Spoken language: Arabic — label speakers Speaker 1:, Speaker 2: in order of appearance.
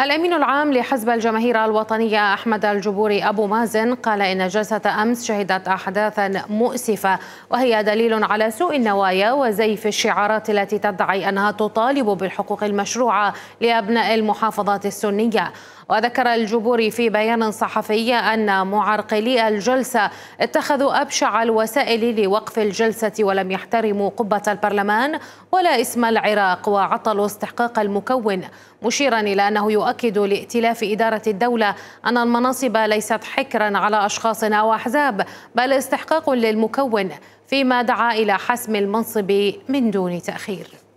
Speaker 1: الأمين العام لحزب الجماهير الوطنية أحمد الجبوري أبو مازن قال إن جلسة أمس شهدت أحداثا مؤسفة وهي دليل على سوء النوايا وزيف الشعارات التي تدعي أنها تطالب بالحقوق المشروعة لأبناء المحافظات السنية وذكر الجبوري في بيان صحفي أن معرقلي الجلسة اتخذوا أبشع الوسائل لوقف الجلسة ولم يحترموا قبة البرلمان ولا اسم العراق وعطلوا استحقاق المكون مشيرا إلى أنه يؤكد لائتلاف إدارة الدولة أن المناصب ليست حكرا على أشخاص أو أحزاب بل استحقاق للمكون فيما دعا إلى حسم المنصب من دون تأخير